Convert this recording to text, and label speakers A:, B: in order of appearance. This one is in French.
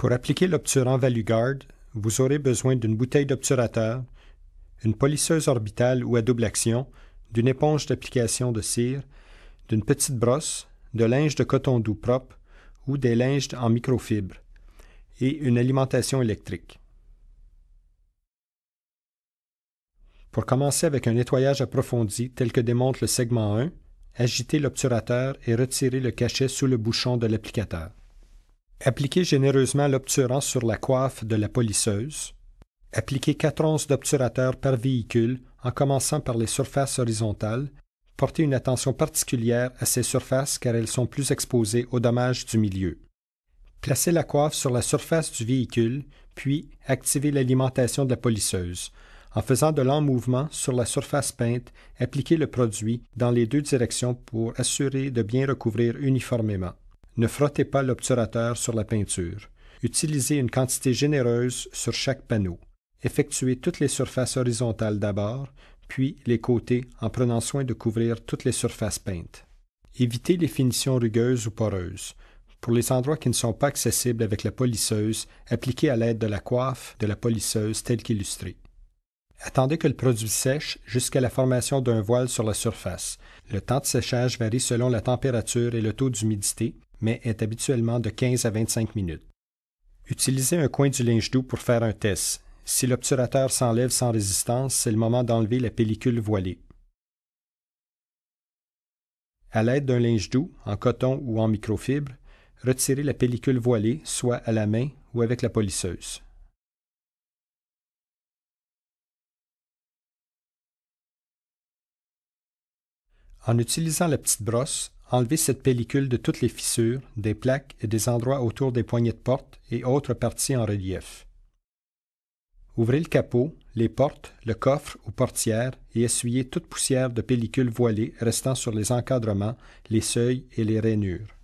A: Pour appliquer l'obturant ValueGuard, vous aurez besoin d'une bouteille d'obturateur, une polisseuse orbitale ou à double action, d'une éponge d'application de cire, d'une petite brosse, de linge de coton doux propre ou des linges en microfibre, et une alimentation électrique. Pour commencer avec un nettoyage approfondi tel que démontre le segment 1, agitez l'obturateur et retirez le cachet sous le bouchon de l'applicateur. Appliquez généreusement l'obturant sur la coiffe de la polisseuse. Appliquez quatre onces d'obturateur par véhicule en commençant par les surfaces horizontales. Portez une attention particulière à ces surfaces car elles sont plus exposées aux dommages du milieu. Placez la coiffe sur la surface du véhicule, puis activez l'alimentation de la polisseuse. En faisant de lents mouvements sur la surface peinte, appliquez le produit dans les deux directions pour assurer de bien recouvrir uniformément. Ne frottez pas l'obturateur sur la peinture. Utilisez une quantité généreuse sur chaque panneau. Effectuez toutes les surfaces horizontales d'abord, puis les côtés en prenant soin de couvrir toutes les surfaces peintes. Évitez les finitions rugueuses ou poreuses. Pour les endroits qui ne sont pas accessibles avec la polisseuse, appliquez à l'aide de la coiffe de la polisseuse telle qu'illustrée. Attendez que le produit sèche jusqu'à la formation d'un voile sur la surface. Le temps de séchage varie selon la température et le taux d'humidité, mais est habituellement de 15 à 25 minutes. Utilisez un coin du linge doux pour faire un test. Si l'obturateur s'enlève sans résistance, c'est le moment d'enlever la pellicule voilée. À l'aide d'un linge doux, en coton ou en microfibre, retirez la pellicule voilée, soit à la main ou avec la polisseuse. En utilisant la petite brosse, Enlevez cette pellicule de toutes les fissures, des plaques et des endroits autour des poignées de porte et autres parties en relief. Ouvrez le capot, les portes, le coffre ou portière et essuyez toute poussière de pellicule voilée restant sur les encadrements, les seuils et les rainures.